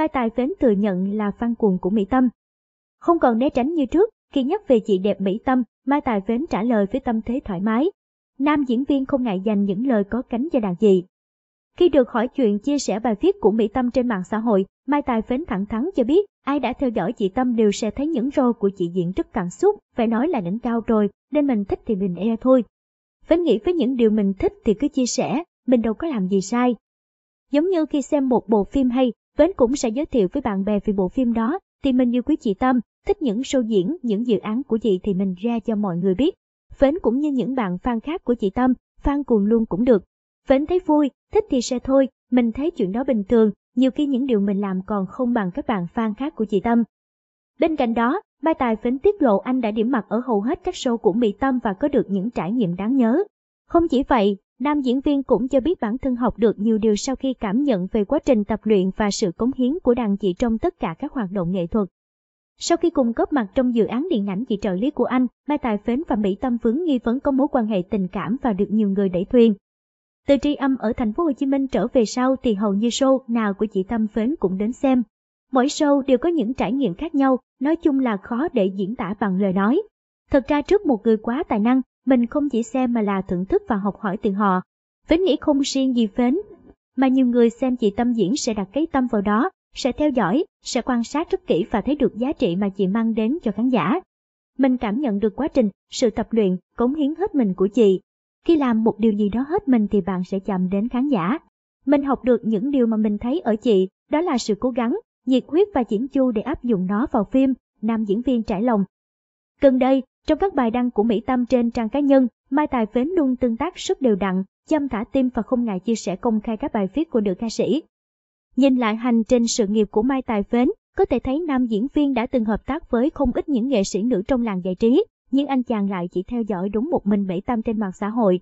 Mai Tài Phến thừa nhận là fan cuồng của Mỹ Tâm. Không còn né tránh như trước, khi nhắc về chị đẹp Mỹ Tâm, Mai Tài Phến trả lời với tâm thế thoải mái. Nam diễn viên không ngại dành những lời có cánh cho đàn chị. Khi được hỏi chuyện chia sẻ bài viết của Mỹ Tâm trên mạng xã hội, Mai Tài Phến thẳng thắn cho biết ai đã theo dõi chị Tâm đều sẽ thấy những rô của chị diễn rất cảm xúc, phải nói là đỉnh cao rồi, nên mình thích thì mình e thôi. Phến nghĩ với những điều mình thích thì cứ chia sẻ, mình đâu có làm gì sai. Giống như khi xem một bộ phim hay, Bến cũng sẽ giới thiệu với bạn bè về bộ phim đó, thì mình như quý chị Tâm, thích những show diễn, những dự án của chị thì mình ra cho mọi người biết. Phến cũng như những bạn fan khác của chị Tâm, fan cuồng luôn cũng được. Phến thấy vui, thích thì sẽ thôi, mình thấy chuyện đó bình thường, nhiều khi những điều mình làm còn không bằng các bạn fan khác của chị Tâm. Bên cạnh đó, Mai Tài Phến tiết lộ anh đã điểm mặt ở hầu hết các show của Mỹ Tâm và có được những trải nghiệm đáng nhớ. Không chỉ vậy, Nam diễn viên cũng cho biết bản thân học được nhiều điều sau khi cảm nhận về quá trình tập luyện và sự cống hiến của đàn chị trong tất cả các hoạt động nghệ thuật. Sau khi cùng góp mặt trong dự án điện ảnh chị trợ lý của anh, Mai Tài Phến và Mỹ Tâm Vướng nghi vấn có mối quan hệ tình cảm và được nhiều người đẩy thuyền. Từ tri âm ở thành phố Hồ Chí Minh trở về sau thì hầu như show nào của chị Tâm Phến cũng đến xem. Mỗi show đều có những trải nghiệm khác nhau, nói chung là khó để diễn tả bằng lời nói. Thật ra trước một người quá tài năng, mình không chỉ xem mà là thưởng thức và học hỏi từ họ. Phến nghĩ không riêng gì Phến, mà nhiều người xem chị Tâm diễn sẽ đặt cái tâm vào đó, sẽ theo dõi, sẽ quan sát rất kỹ và thấy được giá trị mà chị mang đến cho khán giả. Mình cảm nhận được quá trình, sự tập luyện, cống hiến hết mình của chị. Khi làm một điều gì đó hết mình thì bạn sẽ chạm đến khán giả. Mình học được những điều mà mình thấy ở chị, đó là sự cố gắng, nhiệt huyết và chỉnh chu để áp dụng nó vào phim, nam diễn viên trải lòng Gần đây, trong các bài đăng của Mỹ Tâm trên trang cá nhân, Mai Tài Phến luôn tương tác rất đều đặn, chăm thả tim và không ngại chia sẻ công khai các bài viết của nữ ca sĩ. Nhìn lại hành trình sự nghiệp của Mai Tài Phến, có thể thấy nam diễn viên đã từng hợp tác với không ít những nghệ sĩ nữ trong làng giải trí, nhưng anh chàng lại chỉ theo dõi đúng một mình Mỹ Tâm trên mạng xã hội,